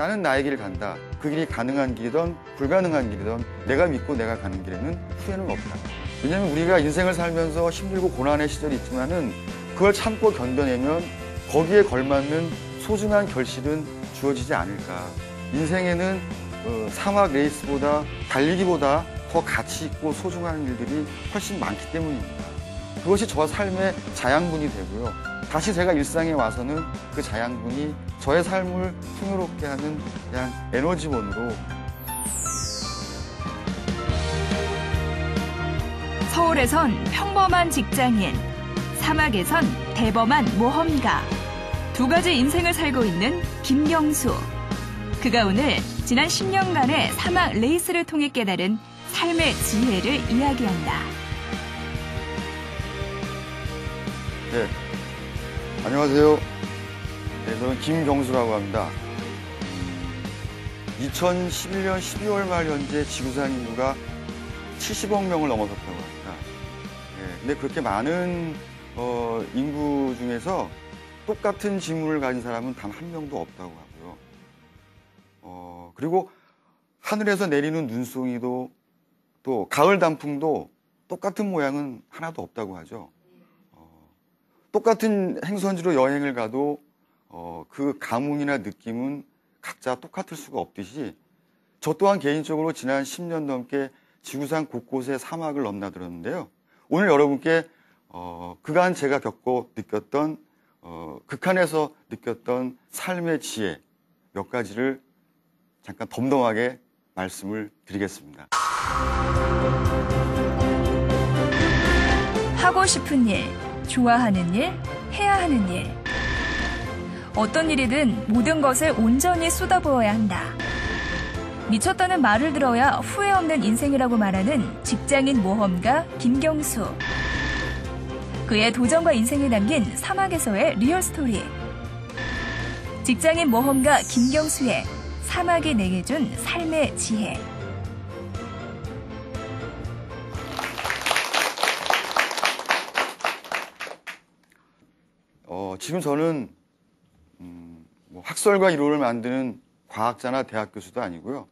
나는 나의 길을 간다. 그 길이 가능한 길이든 불가능한 길이든 내가 믿고 내가 가는 길에는 후회는 없다. 왜냐하면 우리가 인생을 살면서 힘들고 고난의 시절이 있지만은 그걸 참고 견뎌내면 거기에 걸맞는 소중한 결실은 주어지지 않을까. 인생에는 어, 사막 레이스보다 달리기보다 더 가치 있고 소중한 일들이 훨씬 많기 때문입니다. 그것이 저 삶의 자양분이 되고요. 다시 제가 일상에 와서는 그 자양분이 저의 삶을 풍요롭게 하는 그냥 에너지원으로 서울에선 평범한 직장인, 사막에선 대범한 모험가 두 가지 인생을 살고 있는 김경수 그가 오늘 지난 10년간의 사막 레이스를 통해 깨달은 삶의 지혜를 이야기한다. 네. 안녕하세요. 네, 저는 김경수라고 합니다. 2011년 음, 12월 말 현재 지구상 인구가 70억 명을 넘어섰다고 합니다. 네, 근데 그렇게 많은 어, 인구 중에서 똑같은 직무를 가진 사람은 단 한 명도 없다고 하고요. 어, 그리고 하늘에서 내리는 눈송이도 또 가을 단풍도 똑같은 모양은 하나도 없다고 하죠. 어, 똑같은 행선지로 여행을 가도 어, 그 감흥이나 느낌은 각자 똑같을 수가 없듯이 저 또한 개인적으로 지난 10년 넘게 지구상 곳곳의 사막을 넘나들었는데요. 오늘 여러분께 어, 그간 제가 겪고 느꼈던 어, 극한에서 느꼈던 삶의 지혜 몇 가지를 잠깐 덤덤하게 말씀을 드리겠습니다. 하고 싶은 일, 좋아하는 일, 해야 하는 일. 어떤 일이든 모든 것을 온전히 쏟아부어야 한다. 미쳤다는 말을 들어야 후회 없는 인생이라고 말하는 직장인 모험가 김경수. 그의 도전과 인생이 담긴 사막에서의 리얼 스토리. 직장인 모험가 김경수의 사막이 내게 준 삶의 지혜. 어, 지금 저는 뭐 학설과 이론을 만드는 과학자나 대학 교수도 아니고요.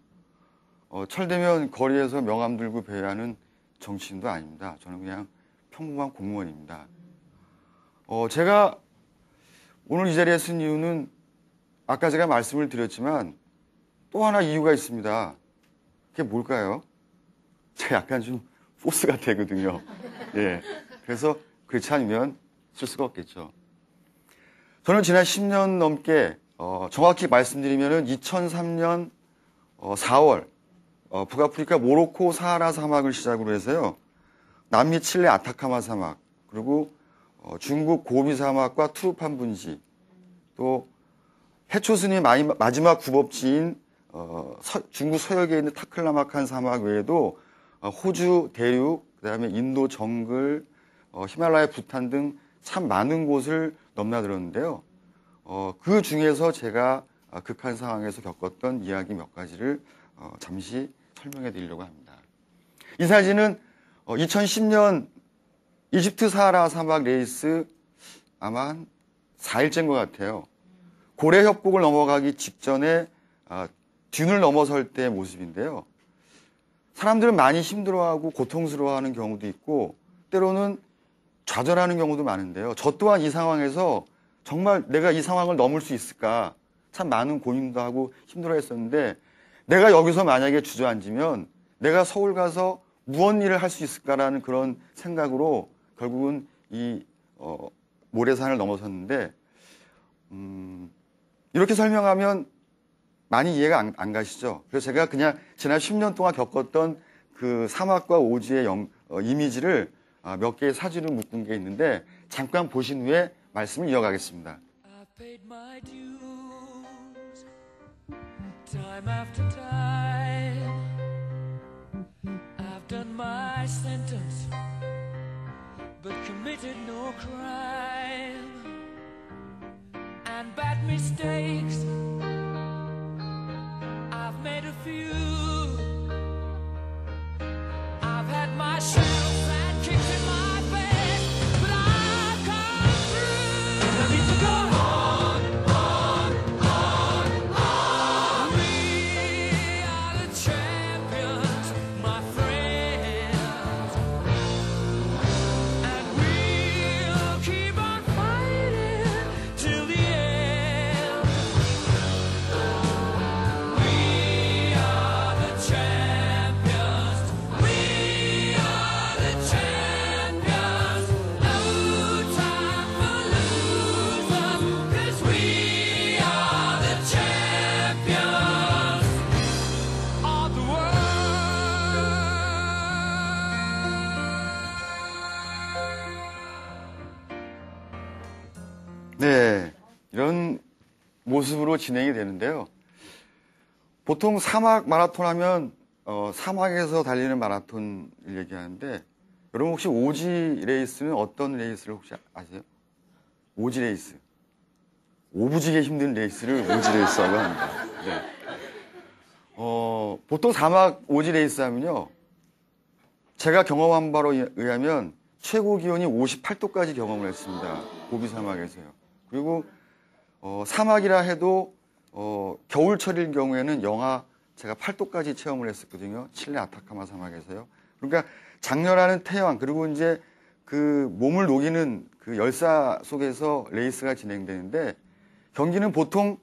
어, 철대면 거리에서 명함 들고 배회하는 정치인도 아닙니다. 저는 그냥 평범한 공무원입니다. 어, 제가 오늘 이 자리에 쓴 이유는 아까 제가 말씀을 드렸지만 또 하나 이유가 있습니다. 그게 뭘까요? 제가 약간 좀 포스가 되거든요. 예. 그래서 그렇지 않으면 쓸 수가 없겠죠. 저는 지난 10년 넘게 어, 정확히 말씀드리면 2003년 어, 4월 어, 북아프리카 모로코 사하라 사막을 시작으로 해서요 남미 칠레 아타카마 사막 그리고 어, 중국 고비 사막과 투르판 분지 또 해초스님 마지막 구법지인 어, 서, 중국 서역에 있는 타클라마칸 사막 외에도 어, 호주 대륙 그다음에 인도 정글 어, 히말라야 부탄 등 참 많은 곳을 넘나들었는데요. 어, 그 중에서 제가 아, 극한 상황에서 겪었던 이야기 몇 가지를 어, 잠시 설명해 드리려고 합니다. 이 사진은 2010년 어, 이집트 사하라 사막 레이스 아마 한 4일째인 것 같아요. 고래 협곡을 넘어가기 직전에 아, 듄을 넘어설 때의 모습인데요. 사람들은 많이 힘들어하고 고통스러워하는 경우도 있고 때로는 좌절하는 경우도 많은데요. 저 또한 이 상황에서 정말 내가 이 상황을 넘을 수 있을까 참 많은 고민도 하고 힘들어했었는데 내가 여기서 만약에 주저앉으면 내가 서울 가서 무언 일을 할 수 있을까라는 그런 생각으로 결국은 이 어, 모래산을 넘어섰는데 음, 이렇게 설명하면 많이 이해가 안, 안, 가시죠. 그래서 제가 그냥 지난 10년 동안 겪었던 그 사막과 오지의 영, 어, 이미지를 아, 몇 개의 사진을 묶은 게 있는데 잠깐 보신 후에 말씀을 이어가겠습니다. time after time I've done my sentence but committed no crime and bad mistakes 모습으로 진행이 되는데요. 보통 사막 마라톤 하면 어, 사막에서 달리는 마라톤을 얘기하는데 여러분 혹시 오지 레이스는 어떤 레이스를 혹시 아, 아세요? 오지 레이스. 오부지게 힘든 레이스를 오지 레이스라고 합니다. 네. 어, 보통 사막 오지 레이스 하면요. 제가 경험한 바로 의하면 최고 기온이 58도까지 경험을 했습니다. 고비 사막에서요. 그리고 어, 사막이라 해도 어, 겨울철인 경우에는 영하 제가 8도까지 체험을 했었거든요. 칠레 아타카마 사막에서요. 그러니까 장렬하는 태양 그리고 이제 그 몸을 녹이는 그 열사 속에서 레이스가 진행되는데 경기는 보통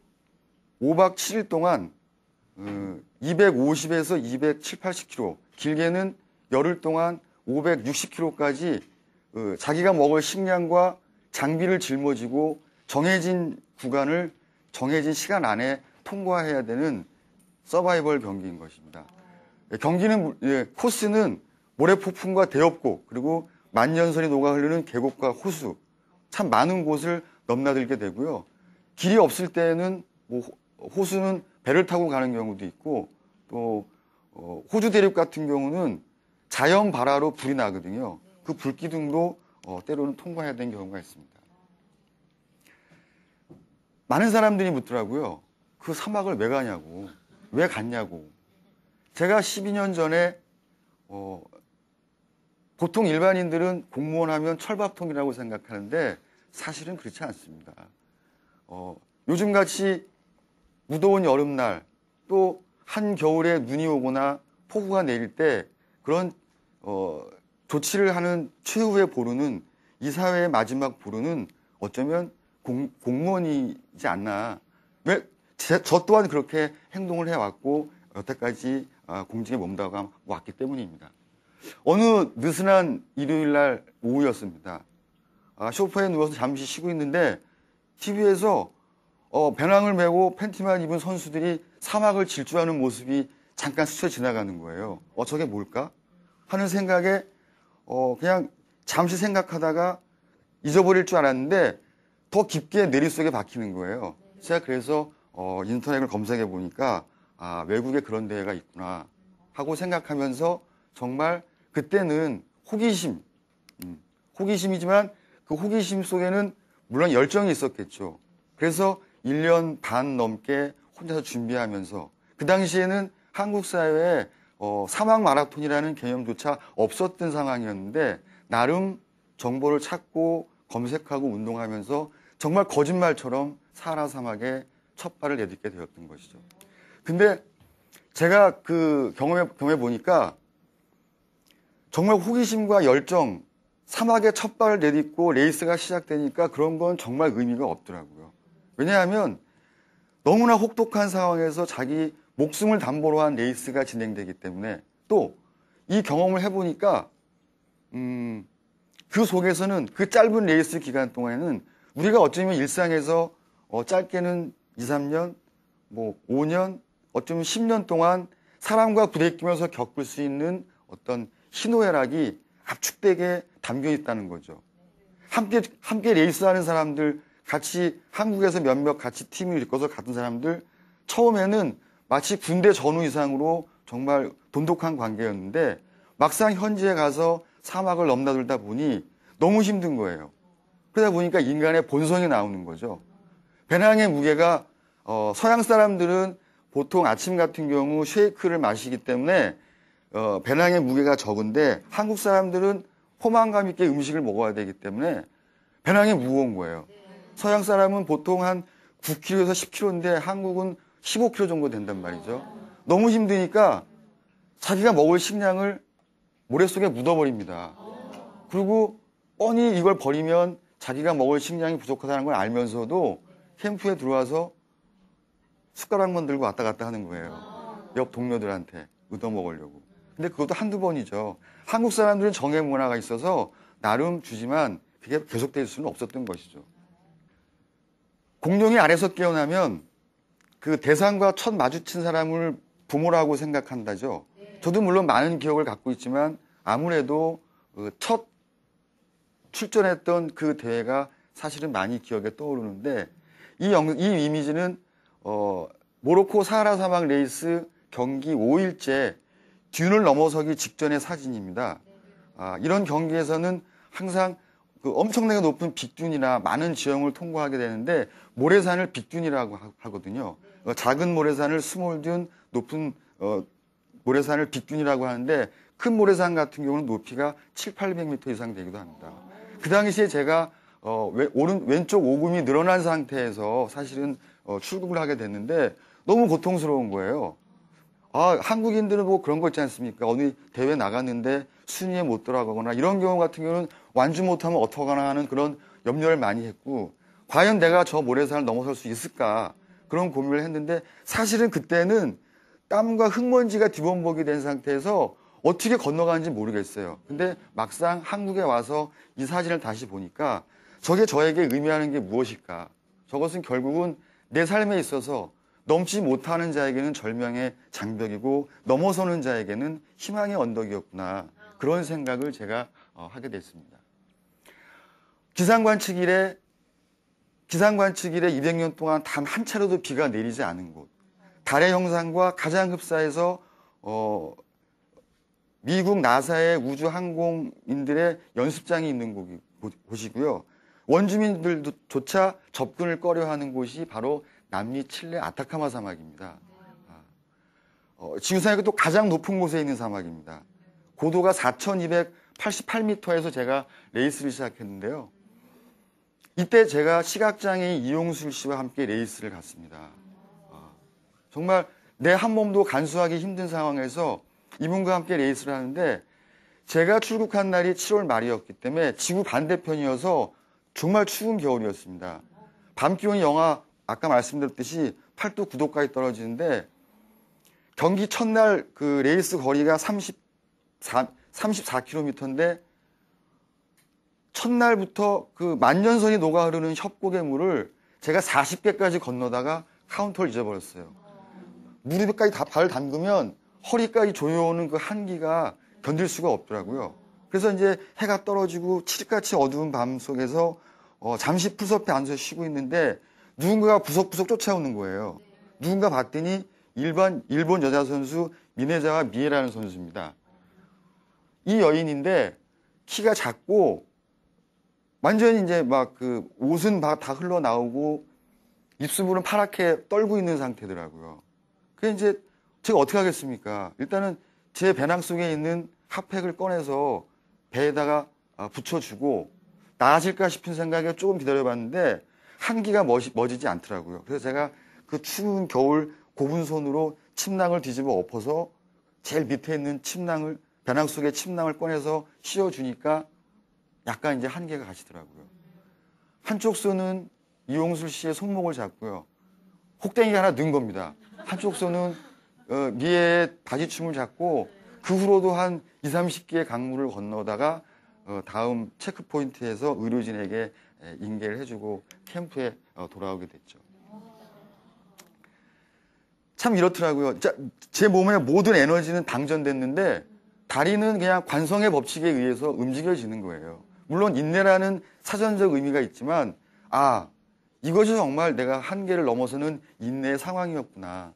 5박 7일 동안 그 250에서 270, 80km 길게는 열흘 동안 560km까지 그 어, 자기가 먹을 식량과 장비를 짊어지고 정해진 구간을 정해진 시간 안에 통과해야 되는 서바이벌 경기인 것입니다. 예, 경기는 예, 코스는 모래폭풍과 대엽고 그리고 만년설이 녹아 흐르는 계곡과 호수 참 많은 곳을 넘나들게 되고요. 길이 없을 때는 뭐 호수는 배를 타고 가는 경우도 있고 또 어, 호주 대륙 같은 경우는 자연 발화로 불이 나거든요. 그 불기둥도 어, 때로는 통과해야 되는 경우가 있습니다. 많은 사람들이 묻더라고요. 그 사막을 왜 가냐고. 왜 갔냐고. 제가 12년 전에 어, 보통 일반인들은 공무원 하면 철밥통이라고 생각하는데 사실은 그렇지 않습니다. 어, 요즘같이 무더운 여름날 또 한겨울에 눈이 오거나 폭우가 내릴 때 그런 어, 조치를 하는 최후의 보루는 이 사회의 마지막 보루는 어쩌면 공, 공무원이지 않나. 왜, 제, 저 또한 그렇게 행동을 해왔고, 여태까지 어, 공직에 몸담아 왔기 때문입니다. 어느 느슨한 일요일 날 오후였습니다. 아, 쇼파에 누워서 잠시 쉬고 있는데, TV에서 어, 배낭을 메고 팬티만 입은 선수들이 사막을 질주하는 모습이 잠깐 스쳐 지나가는 거예요. 어, 저게 뭘까? 하는 생각에, 어, 그냥 잠시 생각하다가 잊어버릴 줄 알았는데, 더 깊게 내리 속에 박히는 거예요. 제가 그래서 어, 인터넷을 검색해 보니까 아, 외국에 그런 대회가 있구나 하고 생각하면서 정말 그때는 호기심, 음, 호기심이지만 그 호기심 속에는 물론 열정이 있었겠죠. 그래서 1년 반 넘게 혼자서 준비하면서 그 당시에는 한국 사회에 어, 사막 마라톤이라는 개념조차 없었던 상황이었는데 나름 정보를 찾고 검색하고 운동하면서 정말 거짓말처럼 사하라 사막에 첫 발을 내딛게 되었던 것이죠. 근데 제가 그 경험해, 경험해 보니까 정말 호기심과 열정, 사막에 첫 발을 내딛고 레이스가 시작되니까 그런 건 정말 의미가 없더라고요. 왜냐하면 너무나 혹독한 상황에서 자기 목숨을 담보로 한 레이스가 진행되기 때문에 또 이 경험을 해보니까 음, 그 속에서는 그 짧은 레이스 기간 동안에는 우리가 어쩌면 일상에서 어, 짧게는 2, 3년, 뭐 5년, 어쩌면 10년 동안 사람과 부대끼면서 겪을 수 있는 어떤 희노애락이 압축되게 담겨 있다는 거죠. 함께 함께 레이스하는 사람들, 같이 한국에서 몇몇 같이 팀을 이끌어서 같은 사람들 처음에는 마치 군대 전후 이상으로 정말 돈독한 관계였는데 막상 현지에 가서 사막을 넘나들다 보니 너무 힘든 거예요. 그러다 보니까 인간의 본성이 나오는 거죠. 배낭의 무게가 어, 서양 사람들은 보통 아침 같은 경우 쉐이크를 마시기 때문에 어, 배낭의 무게가 적은데 한국 사람들은 포만감 있게 음식을 먹어야 되기 때문에 배낭이 무거운 거예요. 서양 사람은 보통 한 9kg에서 10kg인데 한국은 15kg 정도 된단 말이죠. 너무 힘드니까 자기가 먹을 식량을 모래 속에 묻어버립니다. 그리고 뻔히 이걸 버리면 자기가 먹을 식량이 부족하다는 걸 알면서도 캠프에 들어와서 숟가락만 들고 왔다 갔다 하는 거예요. 옆 동료들한테 얻어 먹으려고. 근데 그것도 한두 번이죠. 한국 사람들은 정의 문화가 있어서 나름 주지만 그게 계속될 수는 없었던 것이죠. 공룡이 아래서 깨어나면 그 대상과 첫 마주친 사람을 부모라고 생각한다죠. 저도 물론 많은 기억을 갖고 있지만 아무래도 그 첫 출전했던 그 대회가 사실은 많이 기억에 떠오르는데 이, 영, 이 이미지는 어, 모로코 사하라 사막 레이스 경기 5일째 듄을 넘어서기 직전의 사진입니다. 아, 이런 경기에서는 항상 그 엄청나게 높은 빅둔이나 많은 지형을 통과하게 되는데 모래산을 빅둔이라고 하거든요. 어, 작은 모래산을 스몰둔, 높은 어, 모래산을 빅둔이라고 하는데 큰 모래산 같은 경우는 높이가 7, 800m 이상 되기도 합니다. 그 당시에 제가 어, 왼, 오른, 왼쪽 오금이 늘어난 상태에서 사실은 어, 출국을 하게 됐는데 너무 고통스러운 거예요. 아, 한국인들은 뭐 그런 거 있지 않습니까? 어느 대회 나갔는데 순위에 못 들어가거나 이런 경우 같은 경우는 완주 못하면 어떡하나 하는 그런 염려를 많이 했고 과연 내가 저모래산을 넘어설 수 있을까 그런 고민을 했는데 사실은 그때는 땀과 흙먼지가 뒤범벅이 된 상태에서 어떻게 건너가는지 모르겠어요. 근데 막상 한국에 와서 이 사진을 다시 보니까 저게 저에게 의미하는 게 무엇일까? 저것은 결국은 내 삶에 있어서 넘지 못하는 자에게는 절명의 장벽이고 넘어서는 자에게는 희망의 언덕이었구나. 그런 생각을 제가 어, 하게 됐습니다. 기상관측일에 기상관측일에 200년 동안 단 한 차례도 비가 내리지 않은 곳, 달의 형상과 가장 흡사해서 어, 미국 나사의 우주 항공인들의 연습장이 있는 곳이, 곳이고요. 원주민들조차 접근을 꺼려하는 곳이 바로 남미 칠레 아타카마 사막입니다. 아. 어, 지구상에서 또 가장 높은 곳에 있는 사막입니다. 고도가 4,288m에서 제가 레이스를 시작했는데요. 이때 제가 시각장애인 이용술 씨와 함께 레이스를 갔습니다. 어, 정말 내 한 몸도 간수하기 힘든 상황에서 이분과 함께 레이스를 하는데 제가 출국한 날이 7월 말이었기 때문에 지구 반대편이어서 정말 추운 겨울이었습니다. 밤 기온이 영하 아까 말씀드렸듯이 8도 9도까지 떨어지는데 경기 첫날 그 레이스 거리가 34 34km인데 첫날부터 그 만년선이 녹아 흐르는 협곡의 물을 제가 40개까지 건너다가 카운터를 잊어버렸어요. 무릎에까지 다 발을 담그면 허리까지 조여오는 그 한기가 견딜 수가 없더라고요. 그래서 이제 해가 떨어지고 칠흑같이 어두운 밤 속에서 어, 잠시 풀섭에 앉아서 쉬고 있는데 누군가가 부석부석 쫓아오는 거예요. 누군가 봤더니 일반 일본 여자 선수 미네자와 미에라는 선수입니다. 이 여인인데 키가 작고 완전히 이제 막 그 옷은 다 흘러나오고 입술은 파랗게 떨고 있는 상태더라고요. 그게 이제 제가 어떻게 하겠습니까? 일단은 제 배낭 속에 있는 핫팩을 꺼내서 배에다가 아, 붙여주고 나아질까 싶은 생각에 조금 기다려봤는데 한기가 멋이, 멋이지 않더라고요. 그래서 제가 그 추운 겨울 고분 손으로 침낭을 뒤집어 엎어서 제일 밑에 있는 침낭을 배낭 속에 침낭을 꺼내서 씌워주니까 약간 이제 한계가 가시더라고요. 한쪽 손은 이용술 씨의 손목을 잡고요. 혹댕이가 하나 는 겁니다. 한쪽 손은 어, 미에 바지춤을 잡고 그 후로도 한 2, 30개의 강물을 건너다가 어, 다음 체크포인트에서 의료진에게 인계를 해주고 캠프에 어, 돌아오게 됐죠. 참 이렇더라고요. 제 몸의 모든 에너지는 당전됐는데 다리는 그냥 관성의 법칙에 의해서 움직여지는 거예요. 물론 인내라는 사전적 의미가 있지만 아 이것이 정말 내가 한계를 넘어서는 인내의 상황이었구나.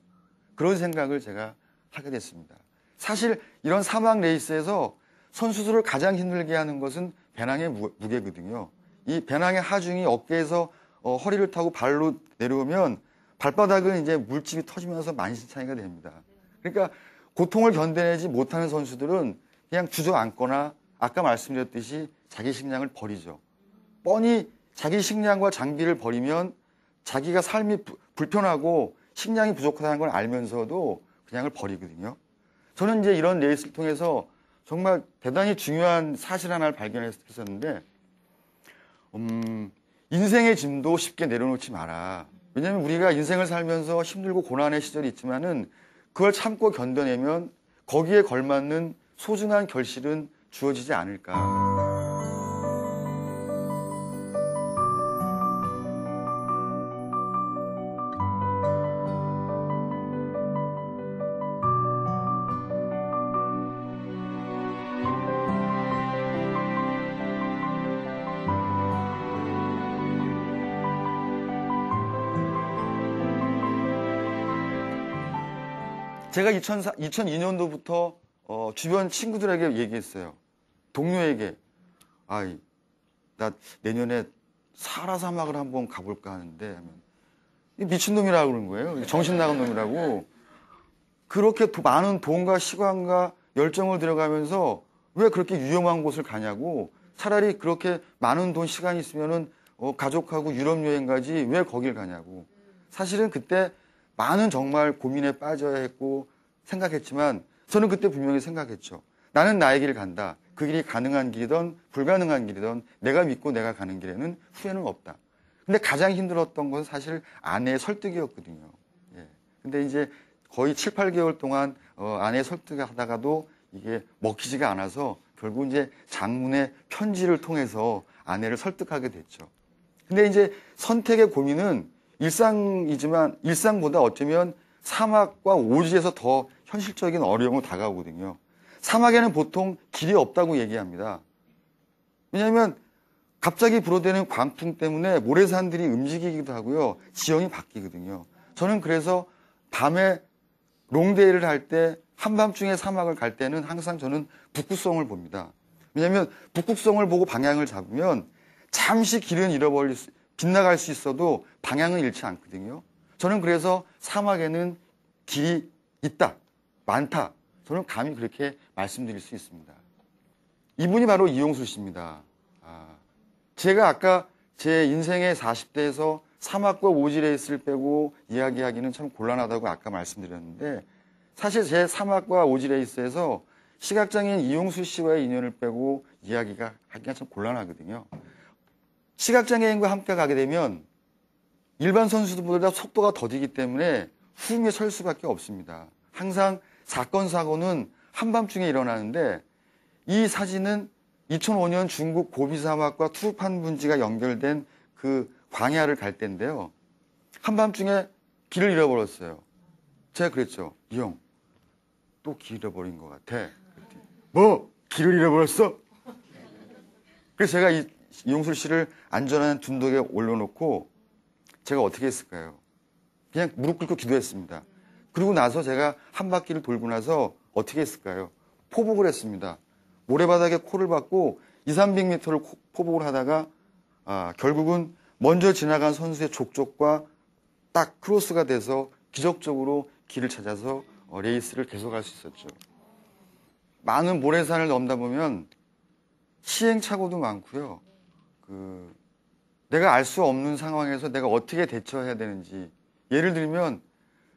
그런 생각을 제가 하게 됐습니다. 사실 이런 사막 레이스에서 선수들을 가장 힘들게 하는 것은 배낭의 무게거든요. 이 배낭의 하중이 어깨에서 어, 허리를 타고 발로 내려오면 발바닥은 이제 물집이 터지면서 만신창이가 됩니다. 그러니까 고통을 견뎌내지 못하는 선수들은 그냥 주저앉거나 아까 말씀드렸듯이 자기 식량을 버리죠. 뻔히 자기 식량과 장비를 버리면 자기가 삶이 불편하고 식량이 부족하다는 걸 알면서도 그냥을 버리거든요. 저는 이제 이런 레이스를 통해서 정말 대단히 중요한 사실 하나를 발견했었는데, 음, 인생의 짐도 쉽게 내려놓지 마라. 왜냐하면 우리가 인생을 살면서 힘들고 고난의 시절이 있지만은 그걸 참고 견뎌내면 거기에 걸맞는 소중한 결실은 주어지지 않을까. 제가 2 0 0 2년도부터 어, 주변 친구들에게 얘기했어요. 동료에게. 아이, 나 내년에 사라 사막을 한번 가볼까 하는데 하면 미친놈이라고 그러는 거예요. 정신 나간 놈이라고. 그렇게 도, 많은 돈과 시간과 열정을 들여가면서 왜 그렇게 위험한 곳을 가냐고 차라리 그렇게 많은 돈 시간이 있으면은 어, 가족하고 유럽 여행 가지 왜 거길 가냐고 사실은 그때 많은 정말 고민에 빠져야 했고 생각했지만 저는 그때 분명히 생각했죠. 나는 나의 길을 간다. 그 길이 가능한 길이든 불가능한 길이든 내가 믿고 내가 가는 길에는 후회는 없다. 근데 가장 힘들었던 건 사실 아내의 설득이었거든요. 예. 근데 이제 거의 7, 8개월 동안 어, 아내의 설득하다가도 을 이게 먹히지가 않아서 결국 이제 장문의 편지를 통해서 아내를 설득하게 됐죠. 근데 이제 선택의 고민은 일상이지만 일상보다 어쩌면 사막과 오지에서 더 현실적인 어려움을 다가오거든요. 사막에는 보통 길이 없다고 얘기합니다. 왜냐하면 갑자기 불어대는 광풍 때문에 모래산들이 움직이기도 하고요. 지형이 바뀌거든요. 저는 그래서 밤에 롱데이를 할 때 한밤중에 사막을 갈 때는 항상 저는 북극성을 봅니다. 왜냐하면 북극성을 보고 방향을 잡으면 잠시 길은 잃어버릴 수, 빗나갈 수 있어도 방향을 잃지 않거든요. 저는 그래서 사막에는 길이 있다, 많다. 저는 감히 그렇게 말씀드릴 수 있습니다. 이분이 바로 이용수 씨입니다. 아, 제가 아까 제 인생의 40대에서 사막과 오지레이스를 빼고 이야기하기는 참 곤란하다고 아까 말씀드렸는데 사실 제 사막과 오지레이스에서 시각장애인 이용수 씨와의 인연을 빼고 이야기가 하기가 참 곤란하거든요. 시각장애인과 함께 가게 되면 일반 선수들보다 속도가 더디기 때문에 후미에 설 수밖에 없습니다. 항상 사건 사고는 한밤중에 일어나는데 이 사진은 2005년 중국 고비 사막과 투르판 분지가 연결된 그 광야를 갈 때인데요. 한밤중에 길을 잃어버렸어요. 제가 그랬죠. 이 형, 또길 잃어버린 것 같아. 뭐? 길을 잃어버렸어? 그래서 제가 이 이용술 씨를 안전한 둔덕에 올려놓고 제가 어떻게 했을까요? 그냥 무릎 꿇고 기도했습니다. 그리고 나서 제가 한 바퀴를 돌고 나서 어떻게 했을까요? 포복을 했습니다. 모래바닥에 코를 박고 2, 300m를 포복을 하다가 아, 결국은 먼저 지나간 선수의 족족과 딱 크로스가 돼서 기적적으로 길을 찾아서 어, 레이스를 계속할 수 있었죠. 많은 모래산을 넘다 보면 시행착오도 많고요. 그 내가 알 수 없는 상황에서 내가 어떻게 대처해야 되는지 예를 들면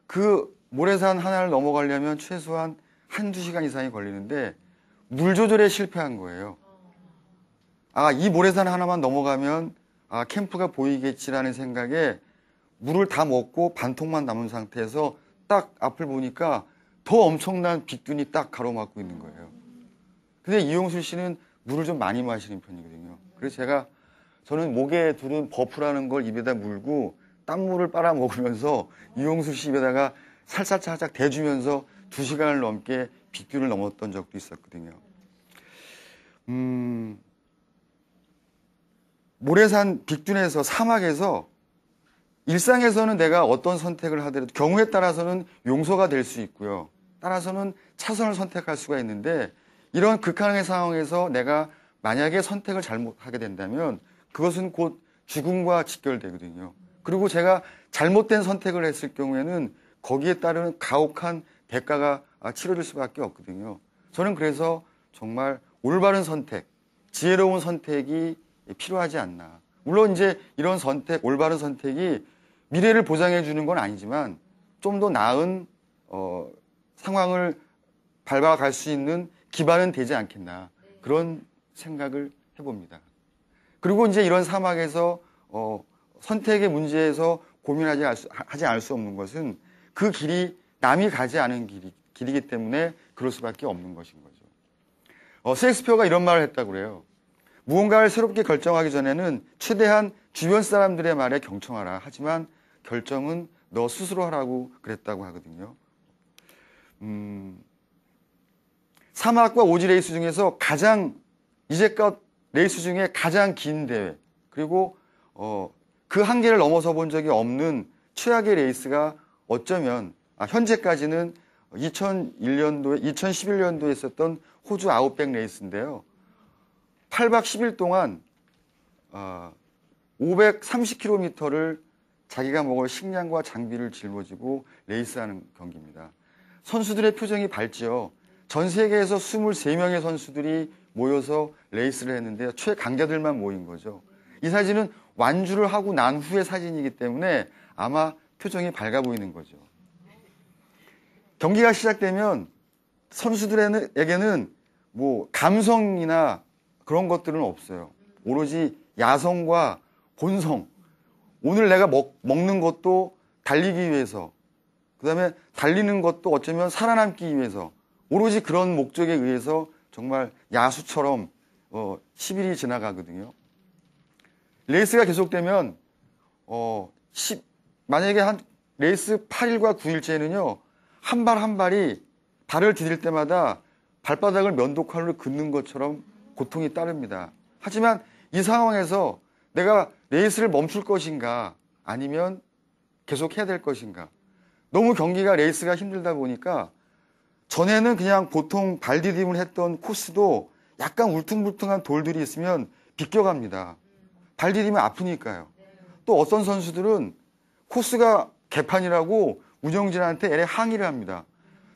그 모래산 하나를 넘어가려면 최소한 한두 시간 이상이 걸리는데 물 조절에 실패한 거예요. 아, 이 모래산 하나만 넘어가면 아, 캠프가 보이겠지라는 생각에 물을 다 먹고 반통만 남은 상태에서 딱 앞을 보니까 더 엄청난 빗균이 딱 가로막고 있는 거예요. 근데 이용수 씨는 물을 좀 많이 마시는 편이거든요. 그래서 제가 저는 목에 두른 버프라는 걸 입에다 물고 땀물을 빨아 먹으면서 이용수 씨 입에다가 살짝살짝 대주면서 두 시간을 넘게 빗규을 넘었던 적도 있었거든요. 음, 모래산 빅둔에서 사막에서 일상에서는 내가 어떤 선택을 하더라도 경우에 따라서는 용서가 될 수 있고요. 따라서는 차선을 선택할 수가 있는데 이런 극한의 상황에서 내가 만약에 선택을 잘못하게 된다면 그것은 곧 죽음과 직결되거든요. 그리고 제가 잘못된 선택을 했을 경우에는 거기에 따른 가혹한 대가가 아, 치러질 수밖에 없거든요. 저는 그래서 정말 올바른 선택, 지혜로운 선택이 필요하지 않나. 물론 이제 이런 선택, 올바른 선택이 미래를 보장해 주는 건 아니지만 좀 더 나은 어, 상황을 밟아갈 수 있는 기반은 되지 않겠나 그런 생각을 해봅니다. 그리고 이제 이런 사막에서 어, 선택의 문제에서 고민하지 알 수, 하지 알수 없는 것은 그 길이 남이 가지 않은 길이, 길이기 때문에 그럴 수밖에 없는 것인 거죠. 어, 셰익스피어가 이런 말을 했다고 그래요. 무언가를 새롭게 결정하기 전에는 최대한 주변 사람들의 말에 경청하라. 하지만 결정은 너 스스로 하라고 그랬다고 하거든요. 음, 사막과 오지 레이스 중에서 가장 이제껏 레이스 중에 가장 긴 대회 그리고 어, 그 한계를 넘어서 본 적이 없는 최악의 레이스가 어쩌면 아, 현재까지는 2001년도에 2011년도에 있었던 호주 아웃백 레이스인데요. 8박 10일 동안 어, 아, 530km를 자기가 먹을 식량과 장비를 짊어지고 레이스하는 경기입니다. 선수들의 표정이 밝지요. 전 세계에서 23명의 선수들이 모여서 레이스를 했는데요. 최강자들만 모인 거죠. 이 사진은 완주를 하고 난 후의 사진이기 때문에 아마 표정이 밝아 보이는 거죠. 경기가 시작되면 선수들에게는 뭐 감성이나 그런 것들은 없어요. 오로지 야성과 본성. 오늘 내가 먹, 먹는 것도 달리기 위해서. 그 다음에 달리는 것도 어쩌면 살아남기 위해서. 오로지 그런 목적에 의해서 정말 야수처럼 어, 10일이 지나가거든요. 레이스가 계속되면 어, 10, 만약에 한 레이스 8일과 9일째는요. 한 발한 한 발이 발을 디딜 때마다 발바닥을 면도칼로 긋는 것처럼 고통이 따릅니다. 하지만 이 상황에서 내가 레이스를 멈출 것인가 아니면 계속 해야 될 것인가 너무 경기가 레이스가 힘들다 보니까 전에는 그냥 보통 발디딤을 했던 코스도 약간 울퉁불퉁한 돌들이 있으면 비껴갑니다. 발디디면 아프니까요. 또 어떤 선수들은 코스가 개판이라고 운영진한테 애래 항의를 합니다.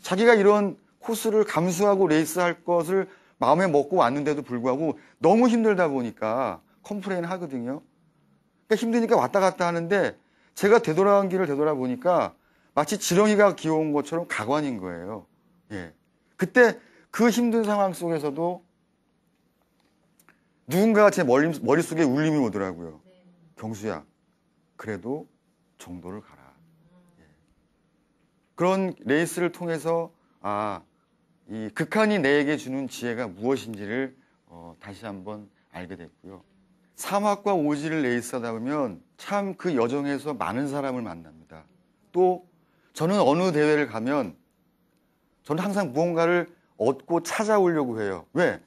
자기가 이런 코스를 감수하고 레이스할 것을 마음에 먹고 왔는데도 불구하고 너무 힘들다 보니까 컴플레인 하거든요. 그러니까 힘드니까 왔다 갔다 하는데 제가 되돌아간 길을 되돌아보니까 마치 지렁이가 기어온 것처럼 가관인 거예요. 예. 그때 그 힘든 상황 속에서도 누군가가 제 머리, 머릿속에 울림이 오더라고요. 네. 경수야, 그래도 정도를 가라. 예. 그런 레이스를 통해서, 아, 이 극한이 내게 에 주는 지혜가 무엇인지를 어, 다시 한번 알게 됐고요. 사막과 오지를 레이스하다 보면 참 그 여정에서 많은 사람을 만납니다. 또 저는 어느 대회를 가면 저는 항상 무언가를 얻고 찾아오려고 해요. 왜?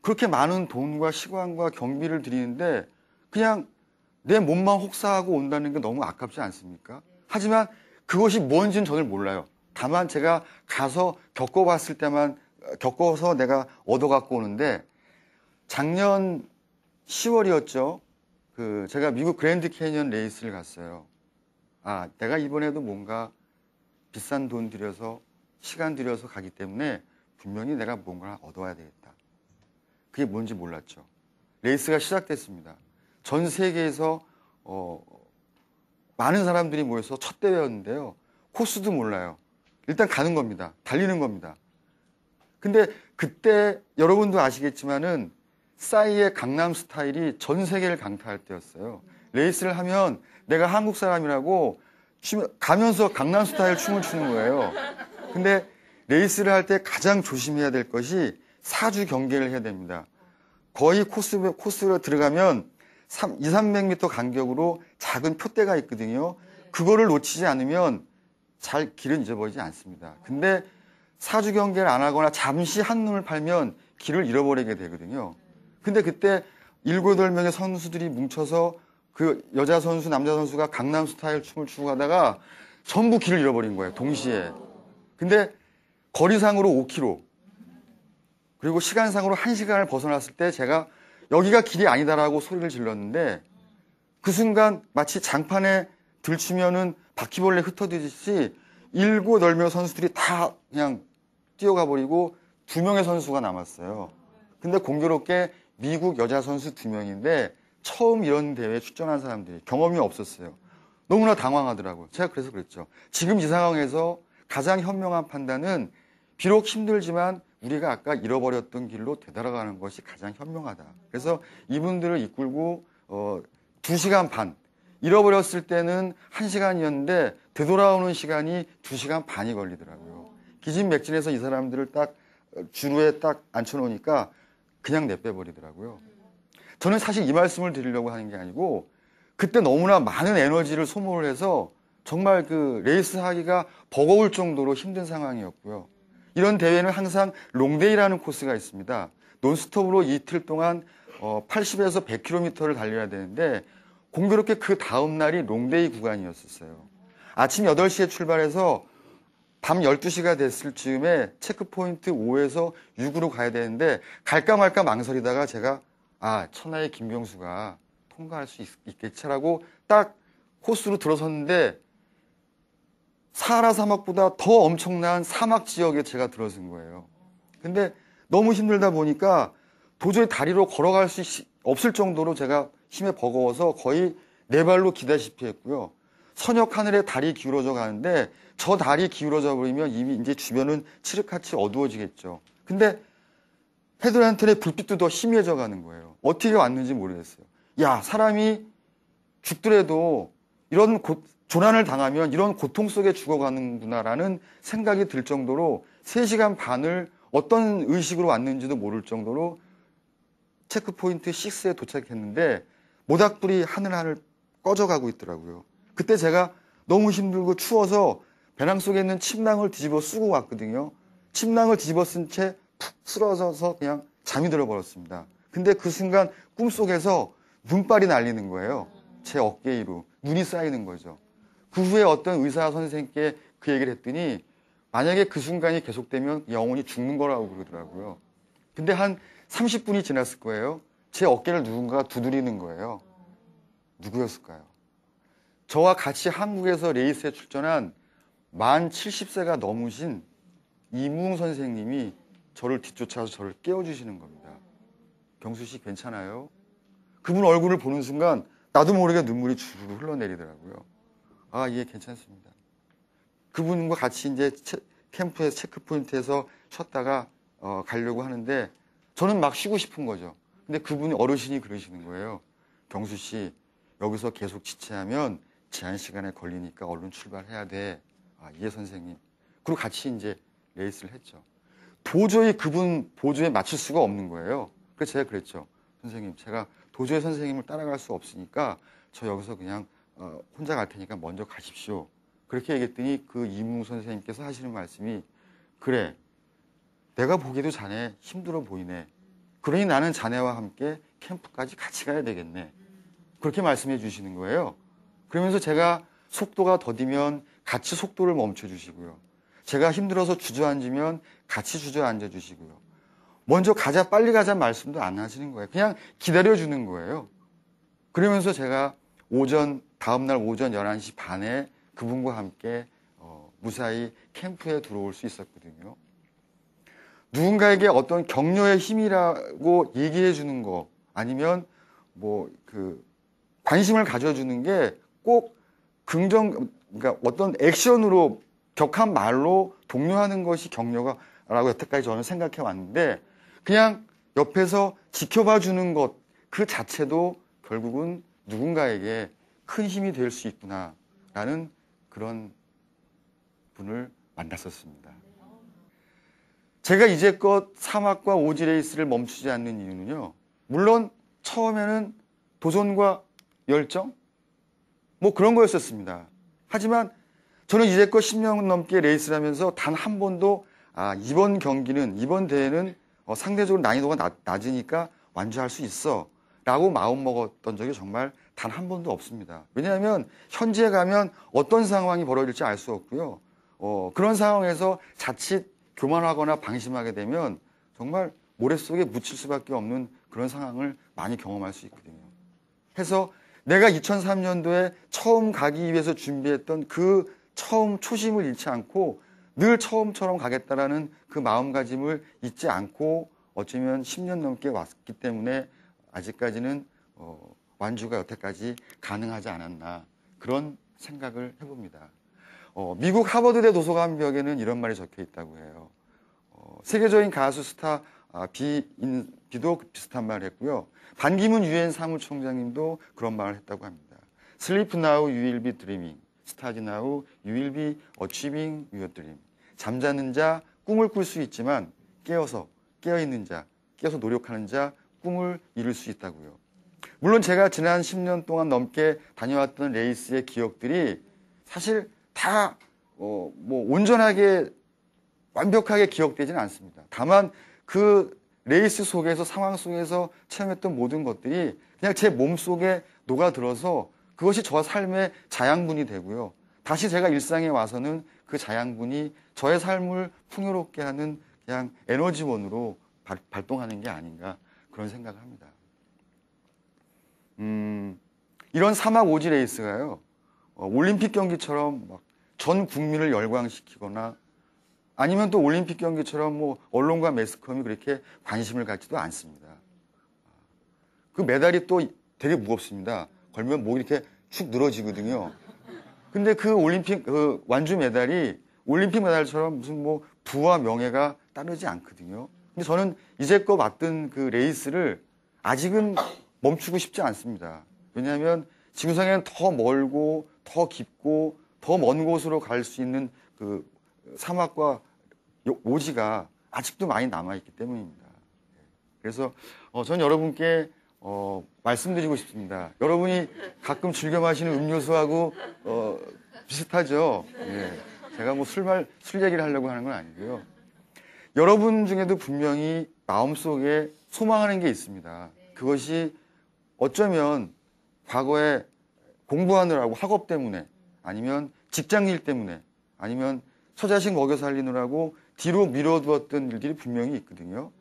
그렇게 많은 돈과 시간과 경비를 드리는데 그냥 내 몸만 혹사하고 온다는 게 너무 아깝지 않습니까? 하지만 그것이 뭔지는 저는 몰라요. 다만 제가 가서 겪어봤을 때만 겪어서 내가 얻어갖고 오는데 작년 10월이었죠. 그 제가 미국 그랜드 캐니언 레이스를 갔어요. 아, 내가 이번에도 뭔가 비싼 돈 들여서 시간 들여서 가기 때문에 분명히 내가 뭔가를 얻어야 되겠다. 그게 뭔지 몰랐죠. 레이스가 시작됐습니다. 전 세계에서 어, 많은 사람들이 모여서 첫 대회였는데요. 코스도 몰라요. 일단 가는 겁니다. 달리는 겁니다. 근데 그때 여러분도 아시겠지만은 싸이의 강남 스타일이 전 세계를 강타할 때였어요. 레이스를 하면 내가 한국 사람이라고 가면서 강남 스타일 춤을 추는 거예요. 근데 레이스를 할 때 가장 조심해야 될 것이 사주 경계를 해야 됩니다. 거의 코스, 코스로 들어가면 3, 2, 300m 간격으로 작은 표대가 있거든요. 그거를 놓치지 않으면 잘 길은 잊어버리지 않습니다. 근데 사주 경계를 안 하거나 잠시 한눈을 팔면 길을 잃어버리게 되거든요. 근데 그때 7, 8명의 선수들이 뭉쳐서 그 여자 선수, 남자 선수가 강남 스타일 춤을 추고 가다가 전부 길을 잃어버린 거예요, 동시에. 근데 거리상으로 5km 그리고 시간상으로 1시간을 벗어났을 때 제가 여기가 길이 아니다라고 소리를 질렀는데 그 순간 마치 장판에 들추면은 바퀴벌레 흩어지듯이 일고 넓며 선수들이 다 그냥 뛰어가 버리고 두 명의 선수가 남았어요. 근데 공교롭게 미국 여자 선수 두 명인데 처음 이런 대회에 출전한 사람들이 경험이 없었어요. 너무나 당황하더라고요. 제가 그래서 그랬죠. 지금 이 상황에서 가장 현명한 판단은 비록 힘들지만 우리가 아까 잃어버렸던 길로 되돌아가는 것이 가장 현명하다. 그래서 이분들을 이끌고 어, 2시간 반 잃어버렸을 때는 1시간이었는데 되돌아오는 시간이 2시간 반이 걸리더라고요. 기진맥진해서 이 사람들을 딱 어, 주루에 딱 앉혀놓으니까 그냥 내빼버리더라고요. 저는 사실 이 말씀을 드리려고 하는 게 아니고 그때 너무나 많은 에너지를 소모를 해서 정말 그 레이스 하기가 버거울 정도로 힘든 상황이었고요. 이런 대회는 항상 롱데이라는 코스가 있습니다. 논스톱으로 이틀 동안 80에서 어, 100km를 달려야 되는데 공교롭게 그 다음 날이 롱데이 구간이었었어요. 아침 8시에 출발해서 밤 12시가 됐을 즈음에 체크포인트 5에서 6으로 가야 되는데 갈까 말까 망설이다가 제가 아, 천하의 김병수가 통과할 수 있, 겠지라고딱 코스로 들어섰는데 사하라 사막보다 더 엄청난 사막 지역에 제가 들어선 거예요. 근데 너무 힘들다 보니까 도저히 다리로 걸어갈 수 없을 정도로 제가 힘에 버거워서 거의 네 발로 기다시피 했고요. 선역 하늘에 다리 기울어져 가는데 저 다리 기울어져 버리면 이미 이제 주변은 칠흑같이 어두워지겠죠. 근데 헤드랜트의 불빛도 더 희미해져 가는 거예요. 어떻게 왔는지 모르겠어요. 야, 사람이 죽더라도 이런 곳, 조난을 당하면 이런 고통 속에 죽어가는구나라는 생각이 들 정도로 3시간 반을 어떤 의식으로 왔는지도 모를 정도로 체크포인트 6에 도착했는데 모닥불이 하늘하늘 꺼져가고 있더라고요. 그때 제가 너무 힘들고 추워서 배낭 속에 있는 침낭을 뒤집어 쓰고 왔거든요. 침낭을 뒤집어 쓴 채 푹 쓰러져서 그냥 잠이 들어버렸습니다. 근데 그 순간 꿈속에서 눈발이 날리는 거예요. 제 어깨 위로. 눈이 쌓이는 거죠. 그 후에 어떤 의사 선생님께 그 얘기를 했더니 만약에 그 순간이 계속되면 영혼이 죽는 거라고 그러더라고요. 근데 한 30분이 지났을 거예요. 제 어깨를 누군가 두드리는 거예요. 누구였을까요? 저와 같이 한국에서 레이스에 출전한 만 70세가 넘으신 이무웅 선생님이 저를 뒤쫓아서 저를 깨워주시는 겁니다. 경수 씨 괜찮아요? 그분 얼굴을 보는 순간 나도 모르게 눈물이 주르르 흘러내리더라고요. 아, 예, 괜찮습니다. 그분과 같이 이제 캠프에서 체크포인트에서 쉬었다가 어, 가려고 하는데 저는 막 쉬고 싶은 거죠. 근데 그분이 어르신이 그러시는 거예요. 경수 씨, 여기서 계속 지체하면 제한 시간에 걸리니까 얼른 출발해야 돼. 아, 예, 선생님. 그리고 같이 이제 레이스를 했죠. 도저히 그분 보조에 맞출 수가 없는 거예요. 그래서 제가 그랬죠. 선생님, 제가 도저히 선생님을 따라갈 수 없으니까 저 여기서 그냥 어, 혼자 갈 테니까 먼저 가십시오. 그렇게 얘기했더니 그 이무 선생님께서 하시는 말씀이 그래 내가 보기도 자네 힘들어 보이네. 그러니 나는 자네와 함께 캠프까지 같이 가야 되겠네. 그렇게 말씀해 주시는 거예요. 그러면서 제가 속도가 더디면 같이 속도를 멈춰 주시고요. 제가 힘들어서 주저앉으면 같이 주저앉아 주시고요. 먼저 가자, 빨리 가자 말씀도 안 하시는 거예요. 그냥 기다려 주는 거예요. 그러면서 제가 오전 다음날 오전 11시 반에 그분과 함께 어, 무사히 캠프에 들어올 수 있었거든요. 누군가에게 어떤 격려의 힘이라고 얘기해 주는 거 아니면 뭐 그 관심을 가져주는 게 꼭 긍정 그러니까 어떤 액션으로 격한 말로 독려하는 것이 격려가라고 여태까지 저는 생각해 왔는데 그냥 옆에서 지켜봐 주는 것 그 자체도 결국은 누군가에게 큰 힘이 될 수 있구나라는 그런 분을 만났었습니다. 제가 이제껏 사막과 오지 레이스를 멈추지 않는 이유는요. 물론 처음에는 도전과 열정 뭐 그런 거였었습니다. 하지만 저는 이제껏 10년 넘게 레이스를 하면서 단 한 번도 아, 이번 경기는 이번 대회는 어, 상대적으로 난이도가 낮, 으니까 완주할 수 있어 라고 마음먹었던 적이 정말 단한 번도 없습니다. 왜냐하면 현지에 가면 어떤 상황이 벌어질지 알 수 없고요. 어, 그런 상황에서 자칫 교만하거나 방심하게 되면 정말 모래 속에 묻힐 수밖에 없는 그런 상황을 많이 경험할 수 있거든요. 그래서 내가 2003년도에 처음 가기 위해서 준비했던 그 처음 초심을 잃지 않고 늘 처음처럼 가겠다라는 그 마음가짐을 잊지 않고 어쩌면 10년 넘게 왔기 때문에 아직까지는 어, 완주가 여태까지 가능하지 않았나 그런 생각을 해봅니다. 어, 미국 하버드대 도서관 벽에는 이런 말이 적혀 있다고 해요. 어, 세계적인 가수 스타 아, 비, 인, 비도 비슷한 말을 했고요. 반기문 유엔 사무총장님도 그런 말을 했다고 합니다. Sleep now, you will be dreaming. Study now, you will be achieving your dream. 잠자는 자, 꿈을 꿀 수 있지만 깨어서, 깨어있는 자, 깨어서 노력하는 자, 꿈을 이룰 수 있다고요. 물론 제가 지난 10년 동안 넘게 다녀왔던 레이스의 기억들이 사실 다, 어, 뭐, 온전하게, 완벽하게 기억되지는 않습니다. 다만, 그 레이스 속에서, 상황 속에서 체험했던 모든 것들이 그냥 제 몸 속에 녹아들어서 그것이 저 삶의 자양분이 되고요. 다시 제가 일상에 와서는 그 자양분이 저의 삶을 풍요롭게 하는 그냥 에너지원으로 발, 발동하는 게 아닌가 그런 생각을 합니다. 음, 이런 사막 오지 레이스가요. 어, 올림픽 경기처럼 막 전 국민을 열광시키거나 아니면 또 올림픽 경기처럼 뭐 언론과 매스컴이 그렇게 관심을 갖지도 않습니다. 그 메달이 또 되게 무겁습니다. 걸면 목이 이렇게 축 늘어지거든요. 근데 그 올림픽 그 완주 메달이 올림픽 메달처럼 무슨 뭐 부와 명예가 따르지 않거든요. 근데 저는 이제껏 왔던 그 레이스를 아직은 멈추고 싶지 않습니다. 왜냐하면 지구상에는 더 멀고 더 깊고 더 먼 곳으로 갈 수 있는 그 사막과 오지가 아직도 많이 남아있기 때문입니다. 그래서 어, 전 여러분께 어, 말씀드리고 싶습니다. 여러분이 가끔 즐겨 마시는 음료수하고 어, 비슷하죠. 예. 제가 뭐 술말 술 얘기를 하려고 하는 건 아니고요. 여러분 중에도 분명히 마음속에 소망하는 게 있습니다. 그것이 어쩌면 과거에 공부하느라고 학업 때문에 아니면 직장일 때문에 아니면 처자식 먹여 살리느라고 뒤로 미뤄두었던 일들이 분명히 있거든요.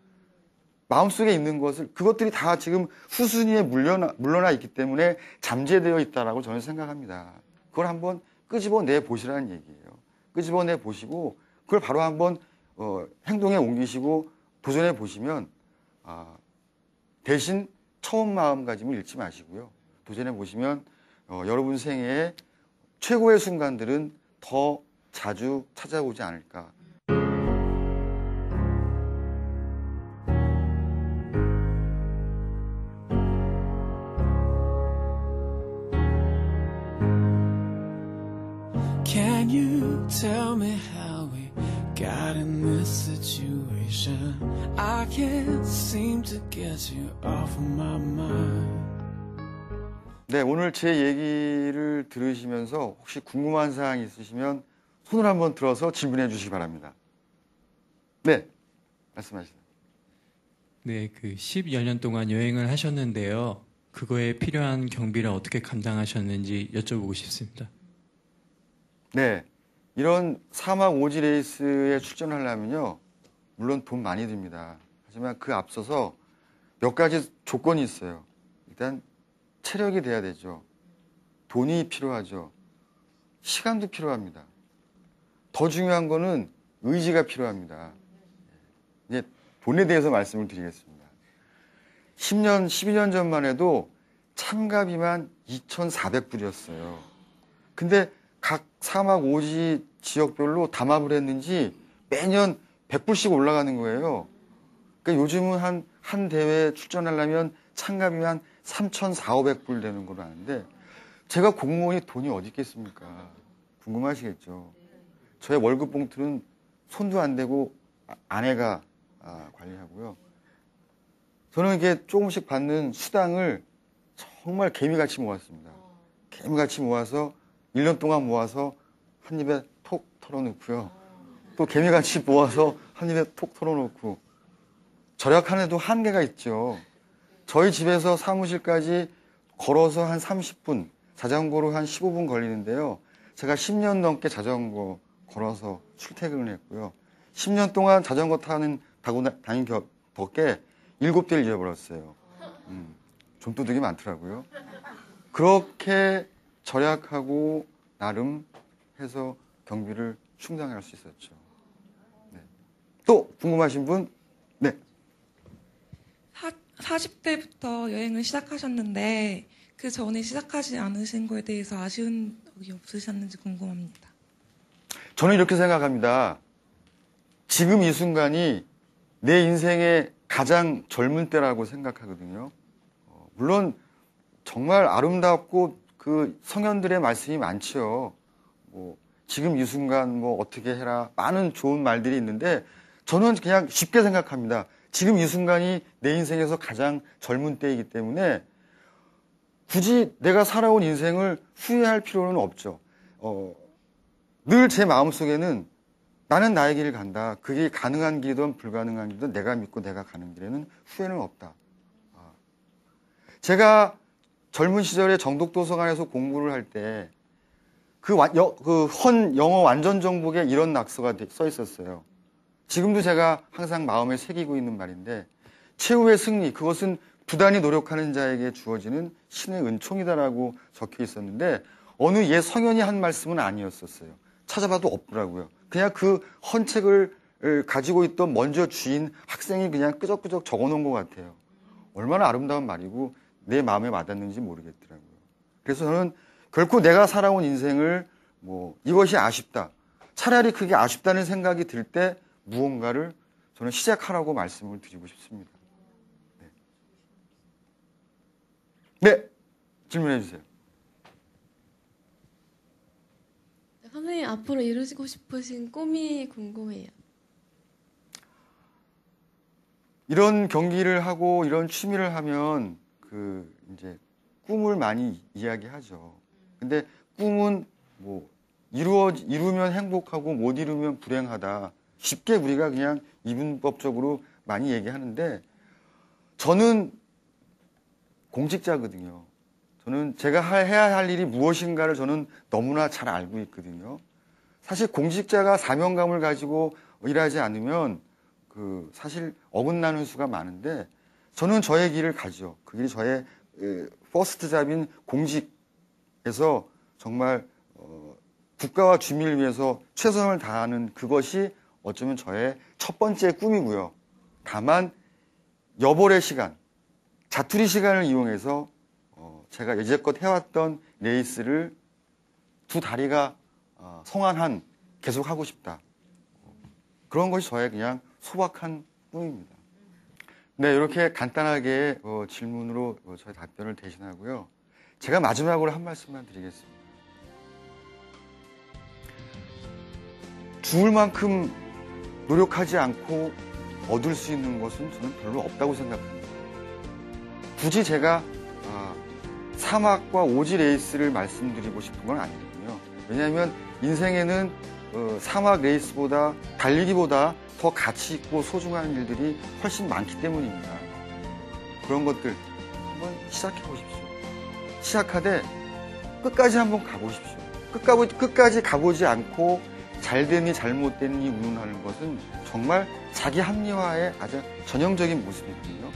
마음속에 있는 것을 그것들이 다 지금 후순위에 물려나, 물러나 있기 때문에 잠재되어 있다라고 저는 생각합니다. 그걸 한번 끄집어내 보시라는 얘기예요. 끄집어내 보시고 그걸 바로 한번 어, 행동에 옮기시고 도전해 보시면 아, 대신 처음 마음가짐을 잃지 마시고요. 도전해 보시면 어, 여러분 생애 최고의 순간들은 더 자주 찾아오지 않을까 네, 오늘 제 얘기를 들으시면서 혹시 궁금한 사항이 있으시면 손을 한번 들어서 질문해 주시기 바랍니다. 네, 말씀하시죠. 네, 그 10여 년 동안 여행을 하셨는데요. 그거에 필요한 경비를 어떻게 감당하셨는지 여쭤보고 싶습니다. 네, 이런 사막 오지 레이스에 출전하려면요. 물론 돈 많이 듭니다. 하지만 그 앞서서 몇 가지 조건이 있어요. 일단 체력이 돼야 되죠. 돈이 필요하죠. 시간도 필요합니다. 더 중요한 거는 의지가 필요합니다. 이제 돈에 대해서 말씀을 드리겠습니다. 10년, 12년 전만 해도 참가비만 2,400불이었어요. 근데 각 사막 오지 지역별로 담합을 했는지 매년 100불씩 올라가는 거예요. 그러니까 요즘은 한, 한 대회에 출전하려면 참가비 한 3,400불 되는 걸로 아는데 제가 공무원이 돈이 어디 있겠습니까? 궁금하시겠죠. 저의 월급 봉투는 손도 안 대고 아, 아내가 아, 관리하고요. 저는 이게 조금씩 받는 수당을 정말 개미같이 모았습니다. 개미같이 모아서 1년 동안 모아서 한 입에 톡 털어놓고요. 또 개미같이 모아서 한 입에 톡 털어놓고 절약하는데도 한계가 있죠. 저희 집에서 사무실까지 걸어서 한 30분, 자전거로 한 15분 걸리는데요. 제가 10년 넘게 자전거 걸어서 출퇴근을 했고요. 10년 동안 자전거 타는 타고 다닌 덕에 7대를 잃어버렸어요. 음, 좀도둑이 많더라고요. 그렇게 절약하고 나름 해서 경비를 충당할 수 있었죠. 네. 또 궁금하신 분 40대부터 여행을 시작하셨는데 그 전에 시작하지 않으신 거에 대해서 아쉬운 적이 없으셨는지 궁금합니다. 저는 이렇게 생각합니다. 지금 이 순간이 내 인생의 가장 젊은 때라고 생각하거든요. 어, 물론 정말 아름답고 그 성현들의 말씀이 많지요. 뭐 지금 이 순간 뭐 어떻게 해라 많은 좋은 말들이 있는데 저는 그냥 쉽게 생각합니다. 지금 이 순간이 내 인생에서 가장 젊은 때이기 때문에 굳이 내가 살아온 인생을 후회할 필요는 없죠. 어, 늘제 마음속에는 나는 나의 길을 간다. 그게 가능한 길이든 불가능한 길이든 내가 믿고 내가 가는 길에는 후회는 없다. 아. 제가 젊은 시절에 정독도서관에서 공부를 할 때 그헌 그, 그 영어 완전 정복에 이런 낙서가 써 있었어요. 지금도 제가 항상 마음에 새기고 있는 말인데 최후의 승리 그것은 부단히 노력하는 자에게 주어지는 신의 은총이다라고 적혀 있었는데 어느 옛 성현이 한 말씀은 아니었었어요. 찾아봐도 없더라고요. 그냥 그 헌책을 가지고 있던 먼저 주인 학생이 그냥 끄적끄적 적어놓은 것 같아요. 얼마나 아름다운 말이고 내 마음에 와닿는지 모르겠더라고요. 그래서 저는 결코 내가 살아온 인생을 뭐 이것이 아쉽다. 차라리 그게 아쉽다는 생각이 들때 무언가를 저는 시작하라고 말씀을 드리고 싶습니다. 네. 네. 질문해 주세요. 네, 선생님 앞으로 이루시고 싶으신 꿈이 궁금해요. 이런 경기를 하고 이런 취미를 하면 그 이제 꿈을 많이 이야기하죠. 근데 꿈은 뭐 이루어 이루면 행복하고 못 이루면 불행하다. 쉽게 우리가 그냥 이분법적으로 많이 얘기하는데 저는 공직자거든요. 저는 제가 해야 할 일이 무엇인가를 저는 너무나 잘 알고 있거든요. 사실 공직자가 사명감을 가지고 일하지 않으면 그 사실 어긋나는 수가 많은데 저는 저의 길을 가죠. 그 길이 저의 퍼스트 잡인 공직에서 정말 어, 국가와 주민을 위해서 최선을 다하는 그것이 어쩌면 저의 첫 번째 꿈이고요. 다만 여벌의 시간, 자투리 시간을 이용해서 어, 제가 여지껏 해왔던 레이스를 두 다리가 어, 성한한 계속 하고 싶다. 그런 것이 저의 그냥 소박한 꿈입니다. 네, 이렇게 간단하게 어, 질문으로 저의 답변을 대신하고요. 제가 마지막으로 한 말씀만 드리겠습니다. 죽을 만큼 노력하지 않고 얻을 수 있는 것은 저는 별로 없다고 생각합니다. 굳이 제가 아, 사막과 오지 레이스를 말씀드리고 싶은 건 아니거든요. 왜냐하면 인생에는 어, 사막 레이스보다 달리기보다 더 가치 있고 소중한 일들이 훨씬 많기 때문입니다. 그런 것들 한번 시작해 보십시오. 시작하되 끝까지 한번 가보십시오. 끝까지 가보지 않고 잘되니 잘못되니 운운하는 것은 정말 자기 합리화의 아주 전형적인 모습이거든요.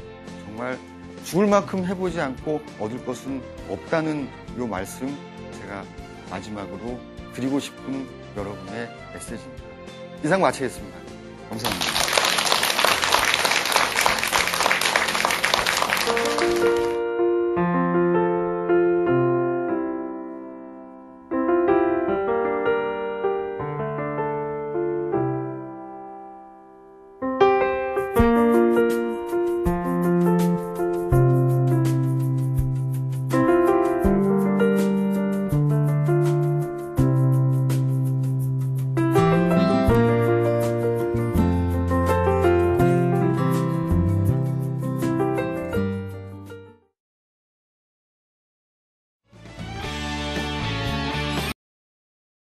정말 죽을 만큼 해보지 않고 얻을 것은 없다는 요 말씀 제가 마지막으로 드리고 싶은 여러분의 메시지입니다. 이상 마치겠습니다. 감사합니다.